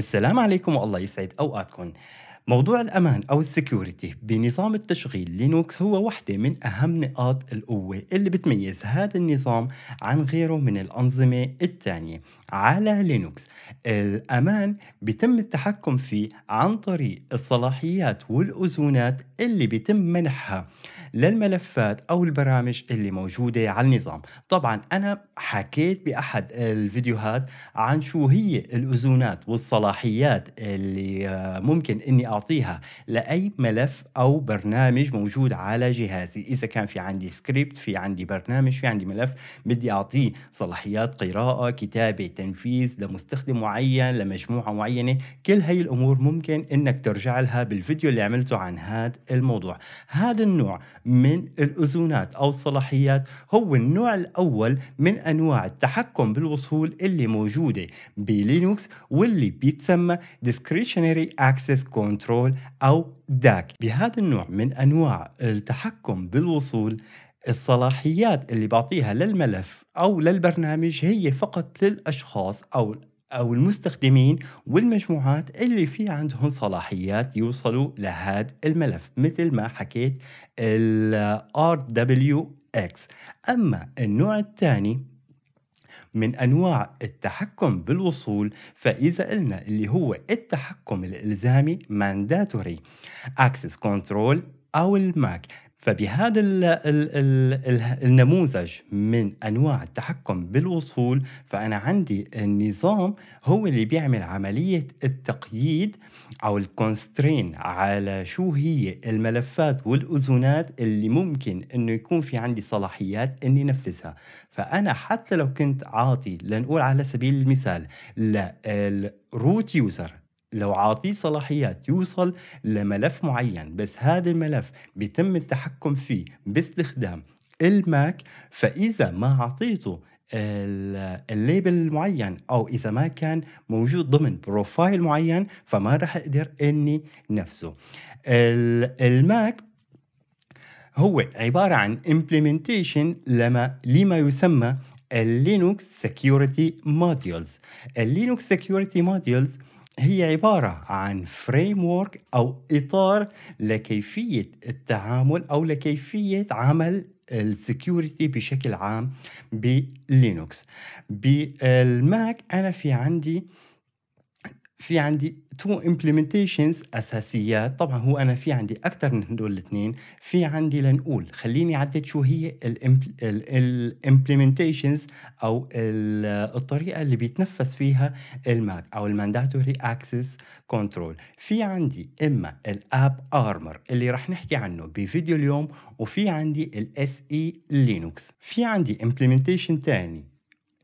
السلام عليكم والله يسعد اوقاتكم موضوع الأمان أو السكيورتي بنظام التشغيل لينوكس هو واحدة من أهم نقاط القوة اللي بتميز هذا النظام عن غيره من الأنظمة الثانية على لينوكس الأمان بيتم التحكم فيه عن طريق الصلاحيات والأزونات اللي بيتم منحها للملفات أو البرامج اللي موجودة على النظام طبعا أنا حكيت بأحد الفيديوهات عن شو هي الأزونات والصلاحيات اللي آه، ممكن أني أعطيها لأي ملف أو برنامج موجود على جهازي إذا كان في عندي سكريبت في عندي برنامج في عندي ملف بدي أعطيه صلاحيات قراءة كتابة تنفيذ لمستخدم معين لمجموعة معينة كل هاي الأمور ممكن إنك ترجع لها بالفيديو اللي عملته عن هذا الموضوع هذا النوع من الأذونات أو الصلاحيات هو النوع الأول من أنواع التحكم بالوصول اللي موجودة بلينوكس واللي بيتسمى Discretionary Access Control كنترول أو داك بهذا النوع من أنواع التحكم بالوصول الصلاحيات اللي بعطيها للملف أو للبرنامج هي فقط للأشخاص أو أو المستخدمين والمجموعات اللي في عندهم صلاحيات يوصلوا لهذا الملف مثل ما حكيت الـ RWX أما النوع الثاني من أنواع التحكم بالوصول فإذا قلنا اللي هو التحكم الإلزامي mandatory access control أو الماك فبهذا الـ الـ الـ النموذج من انواع التحكم بالوصول فانا عندي النظام هو اللي بيعمل عمليه التقييد او الكونسترين على شو هي الملفات والاذونات اللي ممكن انه يكون في عندي صلاحيات اني نفذها فأنا حتى لو كنت عاطي لنقول على سبيل المثال للروت يوزر لو عاطيه صلاحيات يوصل لملف معين بس هذا الملف بيتم التحكم فيه باستخدام الماك فإذا ما عطيته الليبل المعين او اذا ما كان موجود ضمن بروفايل معين فما راح اقدر اني نفسه الماك هو عبارة عن implementation لما لما يسمى اللينوكس سكيورتي موديولز اللينوكس سكيورتي موديولز هي عبارة عن فريم ورك أو إطار لكيفية التعامل أو لكيفية عمل السكيورتي بشكل عام بلينوكس بالماك أنا في عندي آه في عندي تو امبلمنتيشنز اساسيات طبعا هو انا في عندي اكثر من هدول الاثنين في عندي لنقول خليني عدد شو هي الامبلمنتيشنز او الطريقه اللي بيتنفس فيها الماك او المانداتوري اكسس كنترول في عندي اما الاب ارمر اللي رح نحكي عنه بفيديو اليوم وفي عندي الاس اي لينوكس في عندي امبلمنتيشن ثاني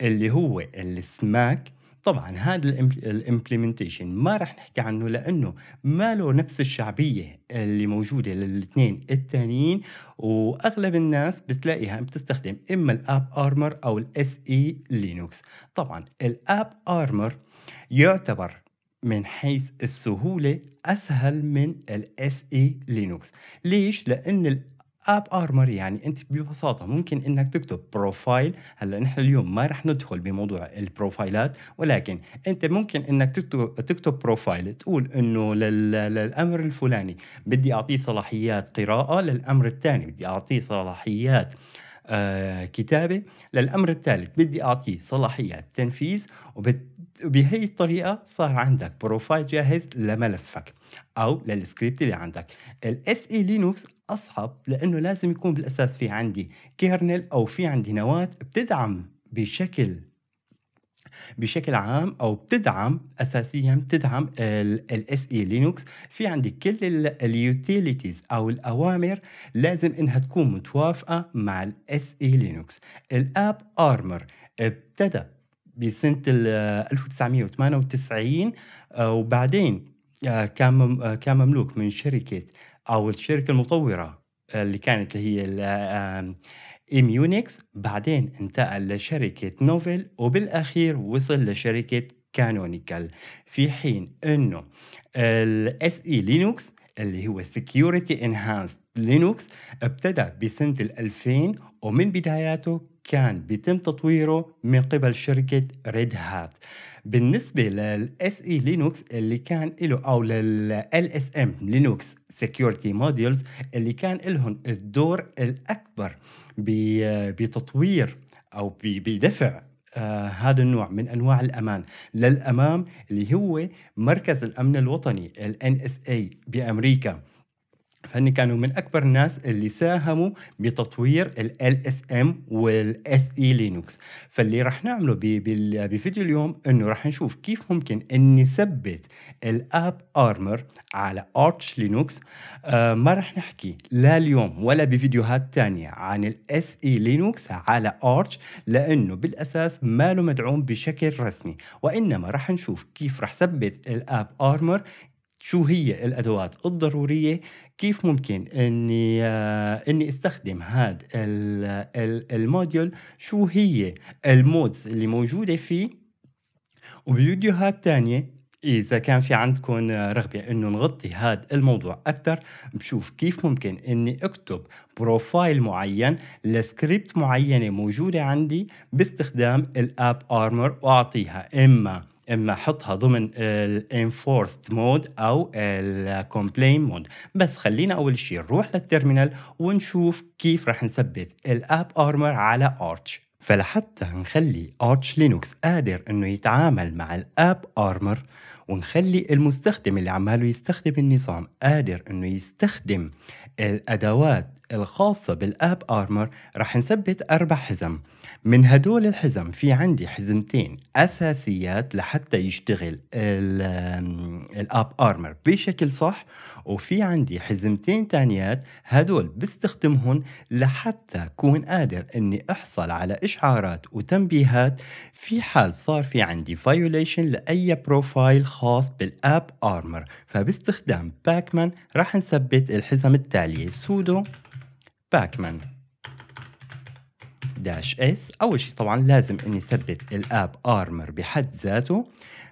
اللي هو السماك طبعا هذا الامبلمنتيشن ما راح نحكي عنه لانه ما له نفس الشعبيه اللي موجوده للاثنين الثانيين واغلب الناس بتلاقيها بتستخدم اما الاب ارمر او الاس اي e لينوكس طبعا الاب ارمر يعتبر من حيث السهوله اسهل من الاس اي e لينوكس ليش لان اب ارمر يعني انت ببساطه ممكن انك تكتب بروفايل هلا نحن اليوم ما رح ندخل بموضوع البروفايلات ولكن انت ممكن انك تكتب تكتب بروفايل تقول انه للامر الفلاني بدي اعطيه صلاحيات قراءه للامر الثاني بدي اعطيه صلاحيات آه كتابه للامر الثالث بدي اعطيه صلاحيات تنفيذ وبت بهي الطريقه صار عندك بروفايل جاهز لملفك او للسكريبت اللي عندك الاس اي لينوكس اصعب لانه لازم يكون بالاساس في عندي كيرنل او في عندي نواه بتدعم بشكل بشكل عام او بتدعم اساسيا بتدعم الاس اي لينوكس في عندي كل اليوتيليتيز او الاوامر لازم انها تكون متوافقه مع الاس اي لينوكس الاب ارمر ابتدى بسنه 1998 آه، آه، وبعدين آه، كان كان مملوك من شركه او الشركه المطوره اللي كانت اللي هي اميونكس بعدين انتقل لشركه نوفل وبالاخير وصل لشركه كانونيكال في حين انه الاس اي لينوكس اللي هو Security Enhanced Linux ابتدى بسنة 2000 ومن بداياته كان بيتم تطويره من قبل شركة ريد هات بالنسبة للاس اي لينوكس اللي كان له او لل اس ام لينوكس سكيورتي اللي كان لهم الدور الاكبر بتطوير او بدفع آه هذا النوع من انواع الامان للامام اللي هو مركز الامن الوطني ال NSA بامريكا فهني كانوا من اكبر الناس اللي ساهموا بتطوير ال اس ام والاس اي لينوكس فاللي راح نعمله بفيديو اليوم انه راح نشوف كيف ممكن اني ثبت الاب ارمر على ارتش لينوكس آه ما راح نحكي لا اليوم ولا بفيديوهات تانية عن الاس اي لينوكس على ارتش لانه بالاساس ما له مدعوم بشكل رسمي وانما راح نشوف كيف راح ثبت الاب ارمر شو هي الادوات الضروريه كيف ممكن اني آه، اني استخدم هذا الموديول شو هي المودز اللي موجوده فيه وبفيديوهات تانية إذا كان في عندكم رغبة إنه نغطي هذا الموضوع أكثر بشوف كيف ممكن إني أكتب بروفايل معين لسكريبت معينة موجودة عندي باستخدام الأب آرمر وأعطيها إما اما حطها ضمن الانفورست مود او الكومبلين مود بس خلينا اول شيء نروح للترمينال ونشوف كيف راح نثبت الاب ارمر على ارتش فلحتى نخلي ارتش لينوكس قادر انه يتعامل مع الاب ارمر ونخلي المستخدم اللي عماله يستخدم النظام قادر انه يستخدم الادوات الخاصة بالاب ارمر رح نثبت اربع حزم من هدول الحزم في عندي حزمتين اساسيات لحتى يشتغل الاب ارمر بشكل صح وفي عندي حزمتين تانيات هدول بستخدمهم لحتى اكون قادر اني احصل على اشعارات وتنبيهات في حال صار في عندي فايوليشن لاي بروفايل خاص بالاب ارمر فباستخدام باكمان راح نثبت الحزم التالية سودو باكمان داش اس اول شيء طبعا لازم اني اثبت الاب ارمر بحد ذاته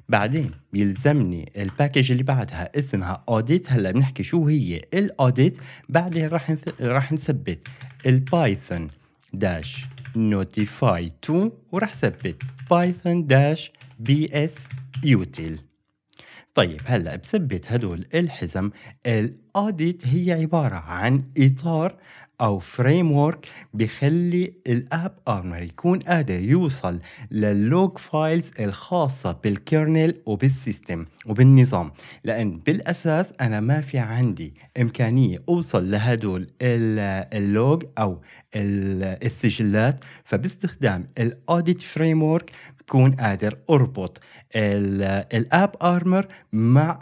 بعدين بيلزمني الباكج اللي بعدها اسمها اوديت هلا بنحكي شو هي الاوديت بعدين راح راح نثبت البايثون داش نوتيفاي تو وراح ثبت بايثون داش بي اس يوتيل طيب هلا بثبت هدول الحزم الاوديت هي عبارة عن اطار او فريم ورك بخلي الاب ارمر يكون قادر يوصل للوج فايلز الخاصة بالكيرنل وبالسيستم وبالنظام لان بالاساس انا ما في عندي امكانية اوصل لهدول اللوج او السجلات فباستخدام الاوديت فريم ورك بكون قادر اربط الاب ارمر مع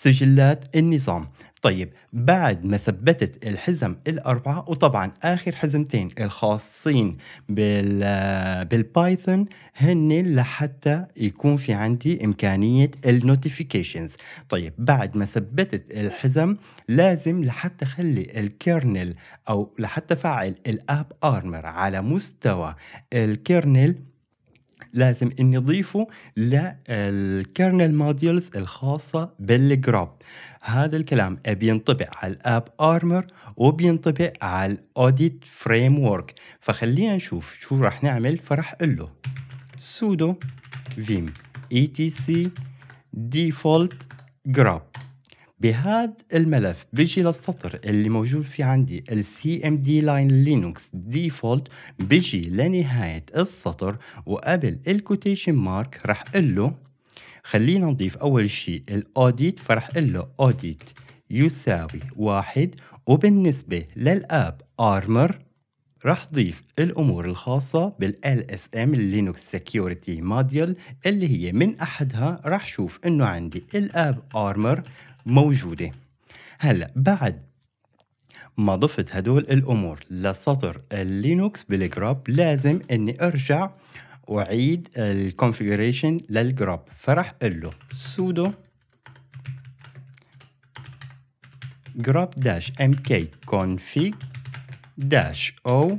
سجلات النظام طيب بعد ما ثبتت الحزم الأربعة وطبعا آخر حزمتين الخاصين بال بالبايثون هن لحتى يكون في عندي إمكانية النوتيفيكيشنز طيب بعد ما ثبتت الحزم لازم لحتى خلي الكيرنل أو لحتى فعل الأب أرمر على مستوى الكيرنل لازم اني اضيفه للكرنل موديولز الخاصة بالجروب هذا الكلام بينطبق على الاب ارمر وبينطبق على الاوديت فريم ورك فخلينا نشوف شو راح نعمل فراح اقول له sudo vim etc default grab بهذا الملف بيجي للسطر اللي موجود في عندي ال CMD line Linux default بيجي لنهاية السطر وقبل الكوتيشن مارك رح قل له خلينا نضيف اول شيء الاوديت فرح قل له اوديت يساوي واحد وبالنسبة للاب armor رح ضيف الأمور الخاصة بال LSM Linux Security Module اللي هي من أحدها رح شوف إنه عندي الآب Armor موجوده هلا بعد ما ضفت هدول الامور لسطر اللينوكس بالجراب لازم اني ارجع واعيد الكونفيجريشن للجراب فراح اقول له سودو جراب mk config كي كونفيج داش او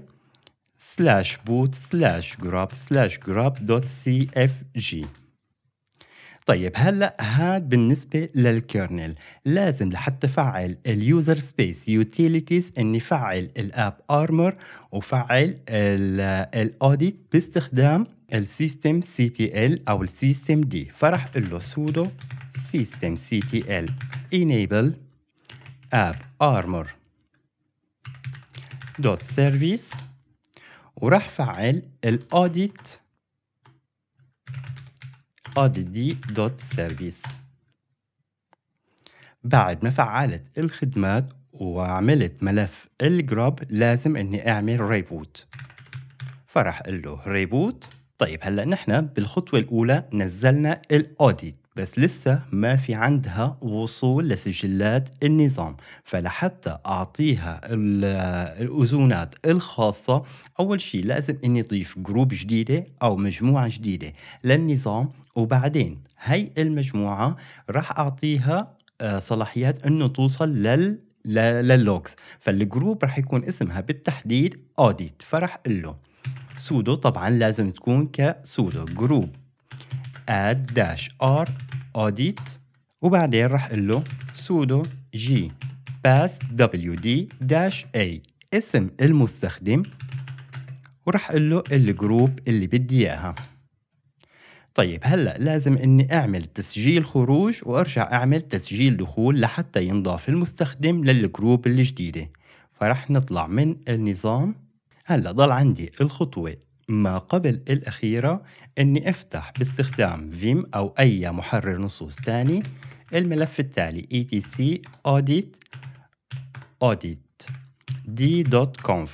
سلاش بوت سلاش جراب سلاش جراب طيب هلا هاد بالنسبه للكيرنل لازم لحتى فعل اليوزر سبيس يوتيليتيز اني فعل الاب ارمر وفعل الاوديت باستخدام السيستم سي تي ال او السيستم دي فرح اقول له سودو سيستم سي تي ال انيبل اب ارمر دوت سيرفيس وراح فعل الاوديت قاد بعد ما فعلت الخدمات وعملت ملف الجروب لازم اني اعمل ريبوت فرح قل له ريبوت طيب هلا نحن بالخطوه الاولى نزلنا الاوديت بس لسه ما في عندها وصول لسجلات النظام فلحتى أعطيها الأذونات الخاصة أول شيء لازم أني أضيف جروب جديدة أو مجموعة جديدة للنظام وبعدين هاي المجموعة راح أعطيها آه، صلاحيات أنه توصل لل لللوكس فالجروب راح يكون اسمها بالتحديد اوديت فراح اقول له سودو طبعا لازم تكون كسودو جروب add dash r اوديت وبعدين راح اقول له g passwd-a اسم المستخدم وراح اقول له الجروب اللي بدي اياها طيب هلا لازم اني اعمل تسجيل خروج وارجع اعمل تسجيل دخول لحتى ينضاف المستخدم للجروب الجديده فرح نطلع من النظام هلا ضل عندي الخطوه ما قبل الأخيرة أني أفتح باستخدام فيم أو أي محرر نصوص تاني الملف التالي etc audit audit d.conf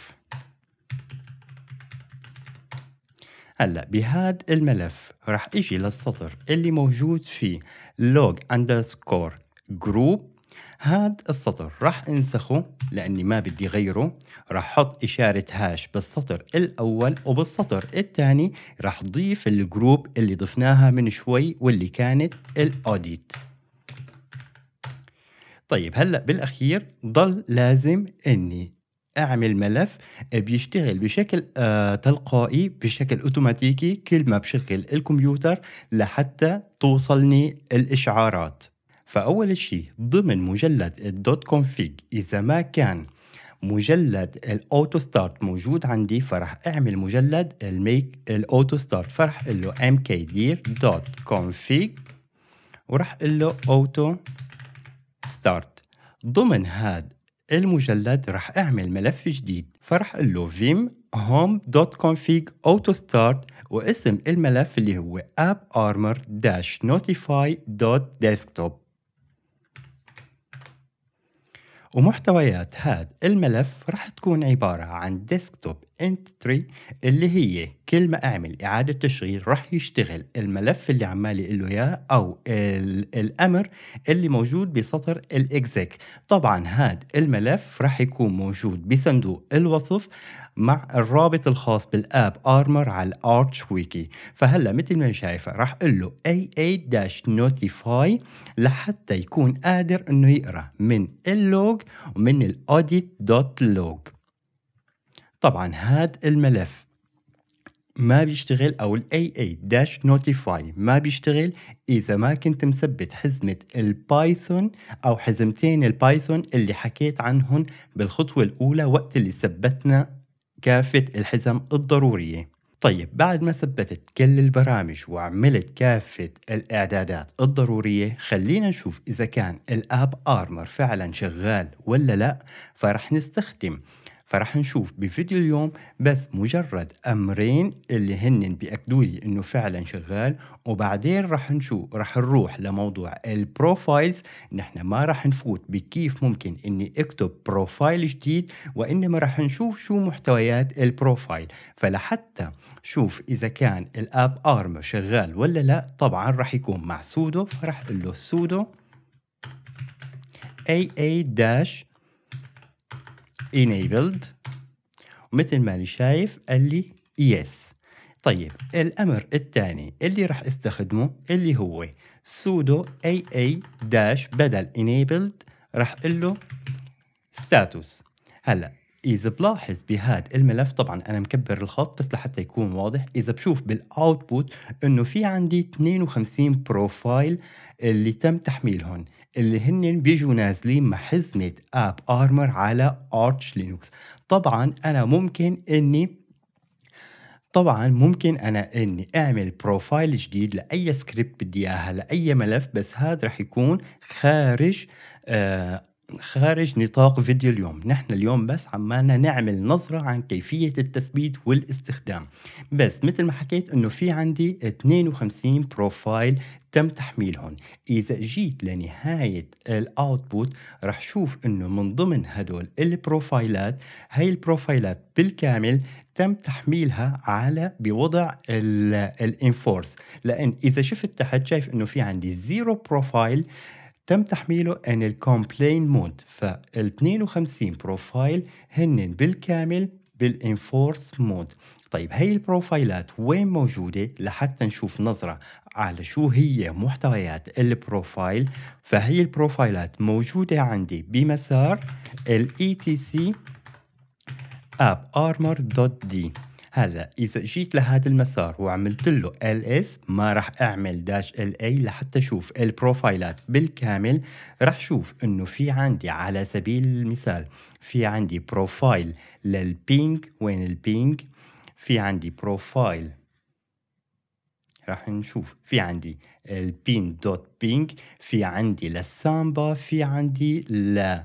هلا بهاد الملف راح اجي للسطر اللي موجود فيه log underscore group هاد السطر راح انسخه لاني ما بدي غيره راح احط اشارة هاش بالسطر الاول وبالسطر الثاني راح ضيف الجروب اللي ضفناها من شوي واللي كانت الاوديت طيب هلا بالاخير ضل لازم اني اعمل ملف بيشتغل بشكل آه تلقائي بشكل اوتوماتيكي كل ما بشغل الكمبيوتر لحتى توصلني الاشعارات فأول شيء ضمن مجلد الدوت كونفيج إذا ما كان مجلد الاوتو ستارت موجود عندي فرح اعمل مجلد الميك الاوتو ستارت فرح اقول له ام دوت وراح اقول له اوتو ستارت ضمن هذا المجلد راح اعمل ملف جديد فرح اقول له vim home.config auto start واسم الملف اللي هو apparmor-notify.desktop ومحتويات هذا الملف راح تكون عبارة عن ديسكتوب انتري اللي هي كل ما اعمل اعاده تشغيل راح يشتغل الملف اللي عمالي له اياه او الامر اللي موجود بسطر الاكزيك طبعا هاد الملف راح يكون موجود بصندوق الوصف مع الرابط الخاص بالاب ارمر على الارتش ويكي فهلا مثل ما شايفه راح اقول له داش نوتيفاي لحتى يكون قادر انه يقرا من اللوج ومن الاوديت دوت لوج طبعا هذا الملف ما بيشتغل او الاي اي داش نوتيفاي ما بيشتغل اذا ما كنت مثبت حزمه البايثون او حزمتين البايثون اللي حكيت عنهم بالخطوه الاولى وقت اللي ثبتنا كافه الحزم الضروريه طيب بعد ما ثبتت كل البرامج وعملت كافة الإعدادات الضرورية خلينا نشوف إذا كان الآب آرمر فعلا شغال ولا لا فرح نستخدم فرح نشوف بفيديو اليوم بس مجرد أمرين اللي هن بيأكدوا لي إنه فعلا شغال وبعدين رح نشوف رح نروح لموضوع البروفايلز نحن ما رح نفوت بكيف ممكن إني أكتب بروفايل جديد وإنما رح نشوف شو محتويات البروفايل فلحتى شوف إذا كان الأب أرم شغال ولا لا طبعا رح يكون مع سودو فراح أقول له سودو داش enabled ومثل ما اللي شايف قال لي yes طيب الامر الثاني اللي راح استخدمه اللي هو sudo aa داش بدل enabled راح اقول له status هلا اذا بلاحظ بهذا الملف طبعا انا مكبر الخط بس لحتى يكون واضح اذا بشوف بالاوتبوت انه في عندي 52 بروفايل اللي تم تحميلهم اللي هن بيجوا نازلين مع حزمة اب ارمر على ارتش لينوكس طبعا انا ممكن اني طبعا ممكن انا اني اعمل بروفايل جديد لاي سكريبت بدي اياها لاي ملف بس هذا رح يكون خارج آه، خارج نطاق فيديو اليوم نحن اليوم بس عمالنا نعمل نظرة عن كيفية التثبيت والاستخدام بس مثل ما حكيت انه في عندي 52 بروفايل تم تحميلهم اذا جيت لنهاية الاوتبوت رح شوف انه من ضمن هدول البروفايلات هاي البروفايلات بالكامل تم تحميلها على بوضع الانفورس لان اذا شفت تحت شايف انه في عندي زيرو بروفايل تم تحميله ان الكومبلين مود فال 52 بروفايل هن بالكامل بالانفورس مود طيب هي البروفايلات وين موجودة لحتى نشوف نظرة على شو هي محتويات البروفايل فهي البروفايلات موجودة عندي بمسار ال etc app armor.d هلا اذا جيت لهذا المسار وعملت له ال اس ما راح اعمل داش ال اي لحتى اشوف البروفايلات بالكامل راح شوف انه في عندي على سبيل المثال في عندي بروفايل للبينج وين البينج في عندي بروفايل راح نشوف في عندي البين دوت بينج في عندي للسامبا في عندي ل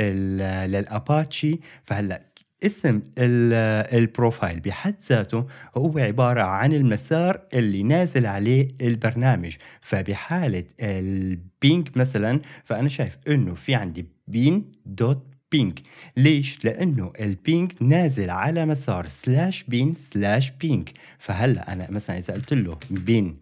للاباتشي فهلا اسم البروفايل بحد ذاته هو عبارة عن المسار اللي نازل عليه البرنامج فبحالة البينك مثلا فأنا شايف أنه في عندي بين دوت بينك ليش؟ لأنه البينك نازل على مسار سلاش بين سلاش بينك فهلا أنا مثلا إذا قلت له بين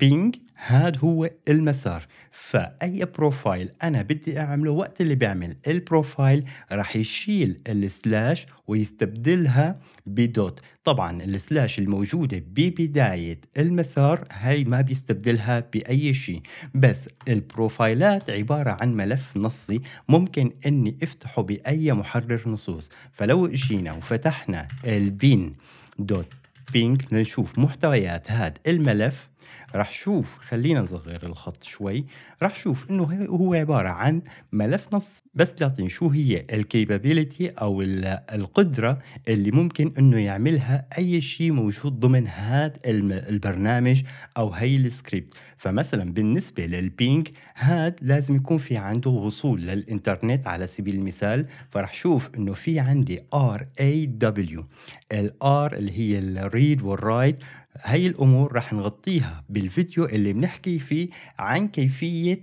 بينك هاد هو المسار فأي بروفايل أنا بدي أعمله وقت اللي بعمل البروفايل راح يشيل السلاش ويستبدلها بدوت طبعا السلاش الموجودة ببداية المسار هاي ما بيستبدلها بأي شيء بس البروفايلات عبارة عن ملف نصي ممكن أني أفتحه بأي محرر نصوص فلو جينا وفتحنا البين دوت بينك لنشوف محتويات هذا الملف راح شوف خلينا نصغر الخط شوي راح شوف انه هو عبارة عن ملف نص بس بيعطيني شو هي الكيبابيليتي او القدرة اللي ممكن انه يعملها اي شيء موجود ضمن هذا البرنامج او هي السكريبت فمثلا بالنسبة للبينج هاد لازم يكون في عنده وصول للإنترنت على سبيل المثال فرح شوف إنه في عندي RAW ال R اللي هي الريد والرايت هاي الأمور رح نغطيها بالفيديو اللي بنحكي فيه عن كيفية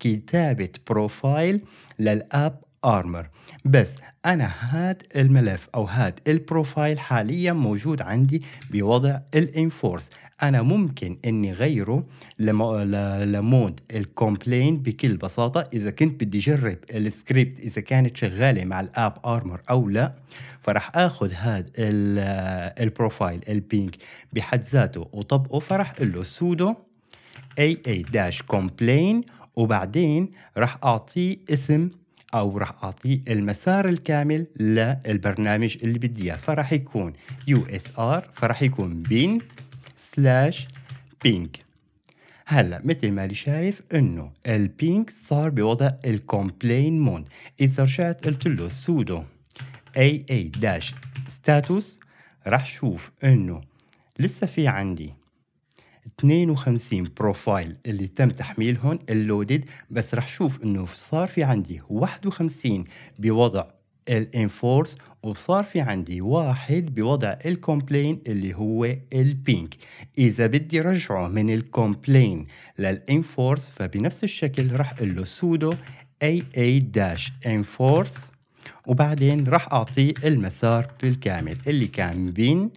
كتابة بروفايل للآب ارمر بس انا هاد الملف او هاد البروفايل حاليا موجود عندي بوضع الانفورس انا ممكن اني غيره لمو... لمود الكومبلين بكل بساطه اذا كنت بدي اجرب السكريبت اذا كانت شغاله مع الاب ارمر او لا فراح اخذ هاد البروفايل البينك بحد ذاته وطبقه فراح اقول له سودو اي اي داش كومبلين وبعدين راح اعطيه اسم او راح اعطيه المسار الكامل للبرنامج اللي بدي اياه فراح يكون يو اس ار فراح يكون بين سلاش بينك هلا مثل ما اللي شايف انه البينك صار بوضع الكومبلين مون اذا رجعت قلت له سودو اي اي داش ستاتوس راح شوف انه لسه في عندي 52 بروفايل اللي تم تحميلهم اللودد بس رح شوف انه صار في عندي 51 بوضع الانفورس وصار في عندي واحد بوضع الكومبلين اللي هو البينك اذا بدي رجعه من الكومبلين للانفورس فبنفس الشكل رح اقول له سودو اي اي داش انفورس وبعدين راح اعطيه المسار بالكامل اللي كان بين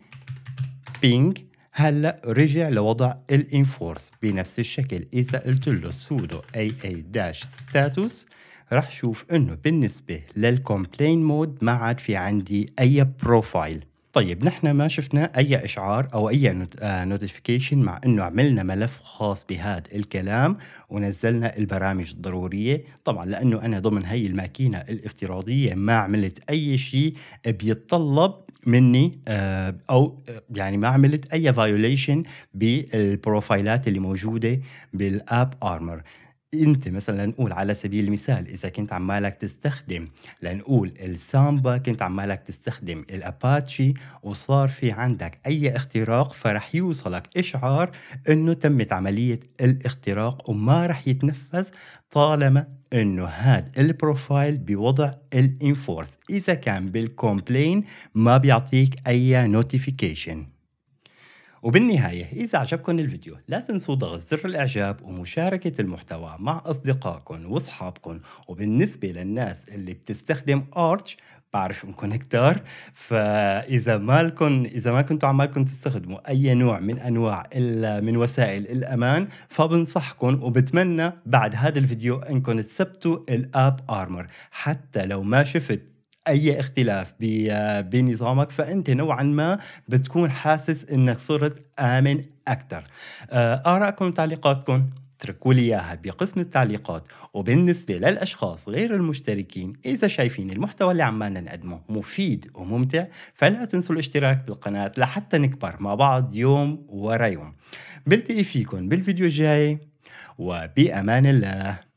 بينج هلا رجع لوضع الانفورس بنفس الشكل اذا قلت له sudo aa داش ستاتوس رح شوف انه بالنسبه للكومبلين مود ما عاد في عندي اي بروفايل طيب نحن ما شفنا أي إشعار أو أي نوتيفيكيشن آه، مع إنه عملنا ملف خاص بهذا الكلام ونزلنا البرامج الضرورية طبعا لأنه أنا ضمن هي الماكينة الافتراضية ما عملت أي شيء بيتطلب مني آه، أو آه، يعني ما عملت أي فايوليشن بالبروفايلات اللي موجودة بالآب آرمر انت مثلا لنقول على سبيل المثال اذا كنت عمالك تستخدم لنقول السامبا كنت عمالك تستخدم الاباتشي وصار في عندك اي اختراق فرح يوصلك اشعار انه تمت عمليه الاختراق وما رح يتنفذ طالما انه هاد البروفايل بوضع الانفورس اذا كان بالكومبلين ما بيعطيك اي نوتيفيكيشن وبالنهاية إذا عجبكم الفيديو لا تنسوا ضغط زر الإعجاب ومشاركة المحتوى مع أصدقائكم وأصحابكم وبالنسبة للناس اللي بتستخدم أرتش بعرف انكم كتار فاذا مالكم اذا ما كنتوا عمالكم تستخدموا اي نوع من انواع من وسائل الامان فبنصحكم وبتمنى بعد هذا الفيديو انكم تثبتوا الاب ارمر حتى لو ما شفت اي اختلاف بنظامك فانت نوعا ما بتكون حاسس انك صرت امن اكثر آه، ارائكم وتعليقاتكم اتركوا لي اياها بقسم التعليقات وبالنسبه للاشخاص غير المشتركين اذا شايفين المحتوى اللي عمالنا نقدمه مفيد وممتع فلا تنسوا الاشتراك بالقناه لحتى نكبر مع بعض يوم ورا يوم بلتقي فيكم بالفيديو الجاي وبامان الله